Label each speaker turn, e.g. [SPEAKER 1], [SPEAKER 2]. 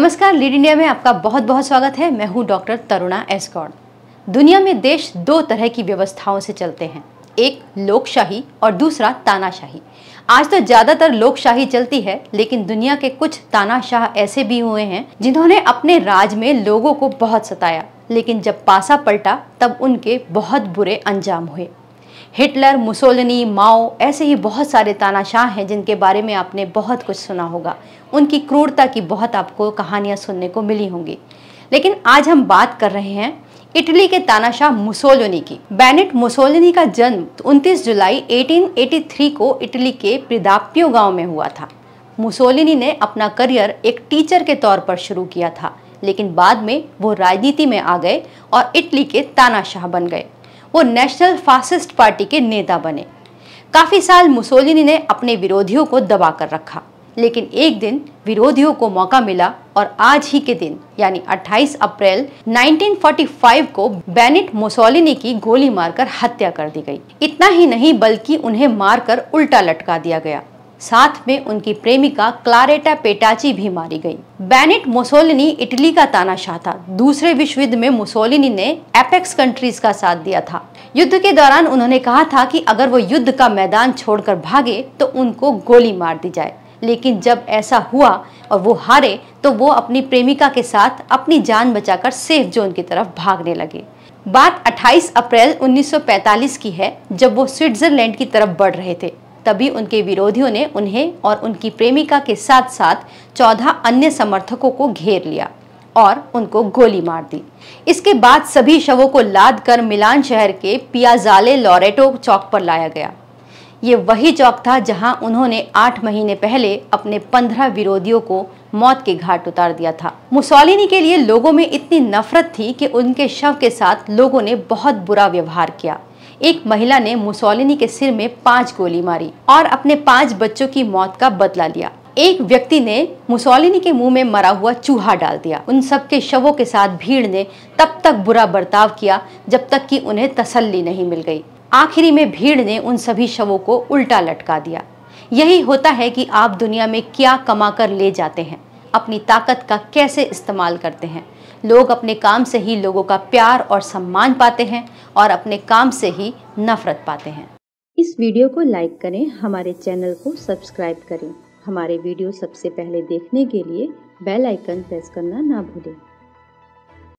[SPEAKER 1] नमस्कार lead India में आपका बहुत बहुत स्वागत है मैं हूं डॉक्टर तरुणा एसकॉड दुनिया में देश दो तरह की व्यवस्थाओं से चलते हैं एक लोकशाही और दूसरा तानाशाही आज तो ज़्यादातर लोकशाही चलती है लेकिन दुनिया के कुछ तानाशाह ऐसे भी हुए हैं जिन्होंने अपने राज में लोगों को बहुत सताया लेकिन जब पासा पलटा तब उनके बहुत बुरे अंजाम हुए हिटलर मुसोलनी माओ ऐसे ही बहुत सारे तानाशाह हैं जिनके बारे में आपने बहुत कुछ सुना होगा उनकी क्रूरता की बहुत आपको कहानियाँ सुनने को मिली होंगी लेकिन आज हम बात कर रहे हैं इटली के तानाशाह मुसोलिनी की बैनेट मुसोलिनी का जन्म 29 जुलाई 1883 को इटली के प्रिदापियो गांव में हुआ था मुसोलिनी ने अपना करियर एक टीचर के तौर पर शुरू किया था लेकिन बाद में वो राजनीति में आ गए और इटली के तानाशाह बन गए वो नेशनल फासिस्ट पार्टी के नेता बने काफ़ी साल मुसोलिनी ने अपने विरोधियों को दबा कर रखा लेकिन एक दिन विरोधियों को मौका मिला और आज ही के दिन यानी 28 अप्रैल 1945 को बेनिट मुसोलिनी की गोली मारकर हत्या कर दी गई इतना ही नहीं बल्कि उन्हें मारकर उल्टा लटका दिया गया साथ में उनकी प्रेमिका क्लारेटा पेटाची भी मारी गई बैनेट मोसोलिनी इटली का तानाशाह था दूसरे विश्व युद्ध में मोसोलिनी ने एपेक्स कंट्रीज का साथ दिया था युद्ध के दौरान उन्होंने कहा था कि अगर वो युद्ध का मैदान छोड़कर भागे तो उनको गोली मार दी जाए लेकिन जब ऐसा हुआ और वो हारे तो वो अपनी प्रेमिका के साथ अपनी जान बचाकर सेफ जोन की तरफ भागने लगे बात 28 अप्रैल 1945 की है जब वो स्विट्जरलैंड की तरफ बढ़ रहे थे तभी उनके विरोधियों ने उन्हें और उनकी प्रेमिका के साथ साथ चौदह अन्य समर्थकों को घेर लिया और उनको गोली मार दी इसके बाद सभी शवों को लाद कर मिलान शहर के पियाजाले लॉरेटो चौक पर लाया गया ये वही चौक था जहां उन्होंने आठ महीने पहले अपने पंद्रह विरोधियों को मौत के घाट उतार दिया था मुसोलिनी के लिए लोगों में इतनी नफरत थी कि उनके शव के साथ लोगों ने बहुत बुरा व्यवहार किया एक महिला ने मुसोलिनी के सिर में पांच गोली मारी और अपने पांच बच्चों की मौत का बदला लिया एक व्यक्ति ने मुसोलिनी के मुंह में मरा हुआ चूहा डाल दिया उन सबके शवों के साथ भीड़ ने तब तक बुरा बर्ताव किया जब तक कि उन्हें तसल्ली नहीं मिल गई आखिरी में भीड़ ने उन सभी शवों को उल्टा लटका दिया यही होता है कि आप दुनिया में क्या कमा कर ले जाते हैं अपनी ताकत का कैसे इस्तेमाल करते हैं लोग अपने काम से ही लोगों का प्यार और सम्मान पाते हैं और अपने काम से ही नफरत पाते हैं इस वीडियो को लाइक करें हमारे चैनल को सब्सक्राइब करें हमारे वीडियो सबसे पहले देखने के लिए बेल आइकन प्रेस करना ना भूलें